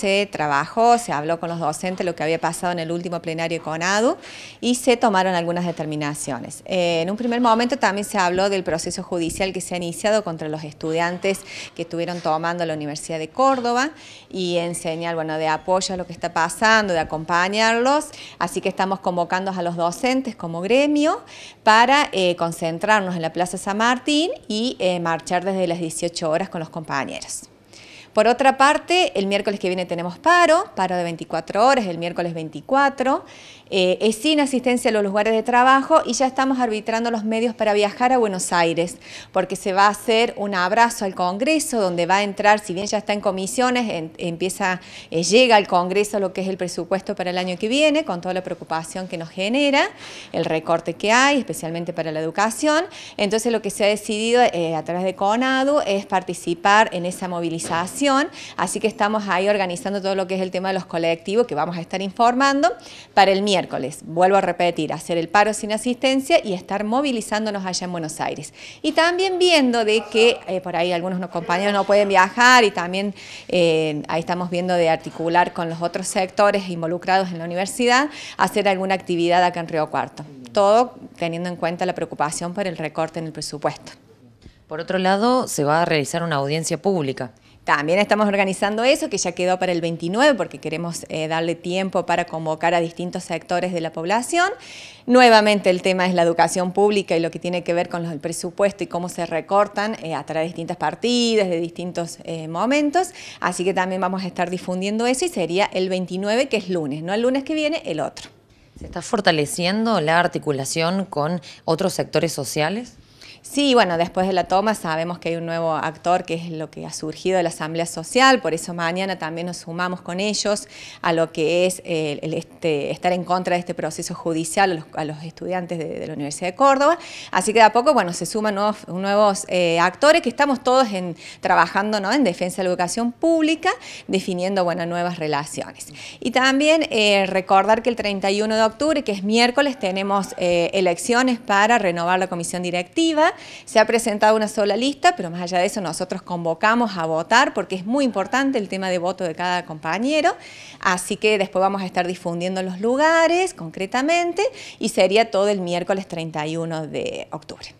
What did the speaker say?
se trabajó, se habló con los docentes lo que había pasado en el último plenario con ADU y se tomaron algunas determinaciones. Eh, en un primer momento también se habló del proceso judicial que se ha iniciado contra los estudiantes que estuvieron tomando la Universidad de Córdoba y en señal bueno, de apoyo a lo que está pasando, de acompañarlos, así que estamos convocando a los docentes como gremio para eh, concentrarnos en la Plaza San Martín y eh, marchar desde las 18 horas con los compañeros. Por otra parte, el miércoles que viene tenemos paro, paro de 24 horas, el miércoles 24, eh, es sin asistencia a los lugares de trabajo y ya estamos arbitrando los medios para viajar a Buenos Aires, porque se va a hacer un abrazo al Congreso, donde va a entrar, si bien ya está en comisiones, empieza, eh, llega al Congreso lo que es el presupuesto para el año que viene, con toda la preocupación que nos genera, el recorte que hay, especialmente para la educación. Entonces lo que se ha decidido eh, a través de CONADU es participar en esa movilización así que estamos ahí organizando todo lo que es el tema de los colectivos que vamos a estar informando para el miércoles. Vuelvo a repetir, hacer el paro sin asistencia y estar movilizándonos allá en Buenos Aires. Y también viendo de que eh, por ahí algunos compañeros no pueden viajar y también eh, ahí estamos viendo de articular con los otros sectores involucrados en la universidad, hacer alguna actividad acá en Río Cuarto. Todo teniendo en cuenta la preocupación por el recorte en el presupuesto. Por otro lado, se va a realizar una audiencia pública. También estamos organizando eso, que ya quedó para el 29, porque queremos eh, darle tiempo para convocar a distintos sectores de la población. Nuevamente el tema es la educación pública y lo que tiene que ver con el presupuesto y cómo se recortan eh, a través de distintas partidas, de distintos eh, momentos. Así que también vamos a estar difundiendo eso y sería el 29, que es lunes, no el lunes que viene, el otro. ¿Se está fortaleciendo la articulación con otros sectores sociales? Sí, bueno, después de la toma sabemos que hay un nuevo actor que es lo que ha surgido de la Asamblea Social, por eso mañana también nos sumamos con ellos a lo que es este, estar en contra de este proceso judicial a los, estudiantes de, la Universidad de Córdoba. Así que de a poco, bueno, se suman nuevos, eh, actores que estamos todos trabajando en defensa de la educación pública, definiendo, buenas nuevas relaciones. Y también eh, recordar que el 31 de octubre, que es miércoles, tenemos eh, elecciones para renovar la comisión directiva se ha presentado una sola lista, pero más allá de eso nosotros convocamos a votar porque es muy importante el tema de voto de cada compañero, así que después vamos a estar difundiendo los lugares concretamente y sería todo el miércoles 31 de octubre.